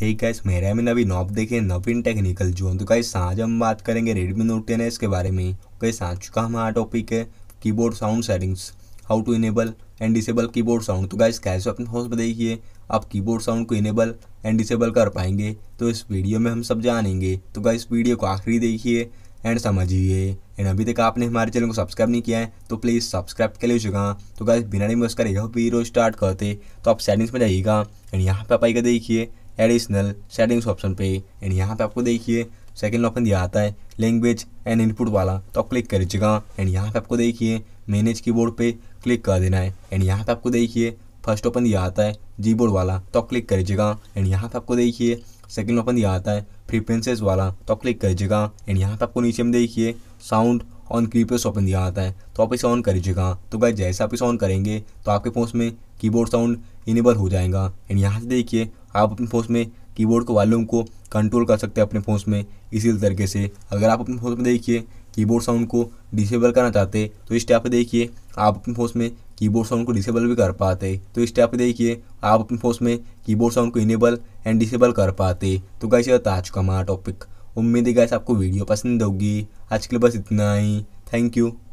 हे hey guys मेरा मैंने अभी नॉप देखे नवीन टेक्निकल जोन तो गाइस आज हम बात करेंगे रेडमी नोट टेन एस के बारे में गाइस आज चुका हमारा टॉपिक है keyboard sound settings how to enable and disable keyboard sound तो गाइस कैसे अपने फोन में देखिए आप कीबोर्ड साउंड को इनेबल एंड डिसेबल कर पाएंगे तो इस वीडियो में हम सब जानेंगे तो गाइस वीडियो को आखिरी देखिए एंड समझिए एंड अभी तक आपने हमारे चैनल को सब्सक्राइब नहीं किया है तो प्लीज़ सब्सक्राइब कर ले चुका तो गाइस बिना नहीं उसका करेगा वीडियो स्टार्ट करते तो आप सेटिंग्स में जाइएगा एंड यहाँ पे आप आइएगा देखिए एडिशनल सेटिंग्स ऑप्शन पे एंड यहाँ पे आपको देखिए सेकेंड ऑप्शन दिया आता है लैंग्वेज एंड इनपुट वाला तो आप क्लिक कर दीजिएगा एंड यहाँ पे आपको देखिए मैनेज कीबोर्ड पे क्लिक कर देना है एंड यहाँ पे आपको देखिए फर्स्ट ओपन दिया आता है जी बोर्ड वाला तो आप क्लिक कर दीजिएगा एंड यहाँ पे आपको देखिए सेकेंड ओपन दिया आता है फ्रीक्वेंसीज वाला तो आप क्लिक कर दीजिएगा एंड यहाँ पे आपको नीचे में देखिए साउंड ऑन कीपेस ओपन दिया आता है तो आप इसे ऑन कर दीजिएगा तो भाई जैसे आप इसे ऑन करेंगे तो आपके फोन में कीबोर्ड साउंड इनेबल हो जाएगा एंड यहाँ से देखिए आप अपने फ़ोन में कीबोर्ड को वॉल्यूम को कंट्रोल कर सकते हैं अपने फ़ोन में इसी तरीके से अगर आप अपने फ़ोन में देखिए कीबोर्ड साउंड को डिसेबल करना चाहते तो इस टैप पर देखिए आप अपने फ़ोन में कीबोर्ड साउंड को डिसेबल भी कर पाते तो इस टैप पर देखिए आप अपने फ़ोन में कीबोर्ड साउंड को इनेबल एंड डिसेबल कर पाते तो कैसे होता आज का हमारा टॉपिक उम्मीद है गैस आपको वीडियो पसंद होगी आज के लिए बस इतना ही थैंक यू